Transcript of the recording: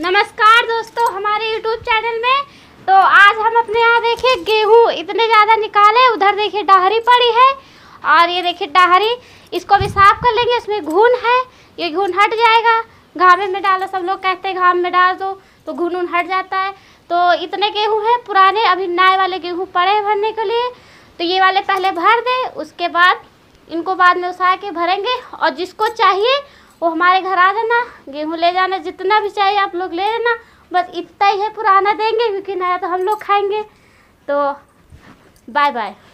नमस्कार दोस्तों हमारे यूट्यूब चैनल में तो आज हम अपने यहाँ देखिए गेहूँ इतने ज़्यादा निकाले उधर देखिए डहरी पड़ी है और ये देखिए डहरी इसको भी साफ कर लेंगे इसमें घून है ये घून हट जाएगा घामे में डालो सब लोग कहते हैं घाम में डाल दो तो घून उन हट जाता है तो इतने गेहूँ हैं पुराने अभी नए वाले गेहूँ पड़े हैं भरने के लिए तो ये वाले पहले भर दें उसके बाद इनको बाद में उसा के भरेंगे और जिसको चाहिए वो हमारे घर आ जाना गेहूँ ले जाना जितना भी चाहिए आप लोग ले लेना बस इतना ही है पुराना देंगे क्योंकि नया तो हम लोग खाएंगे तो बाय बाय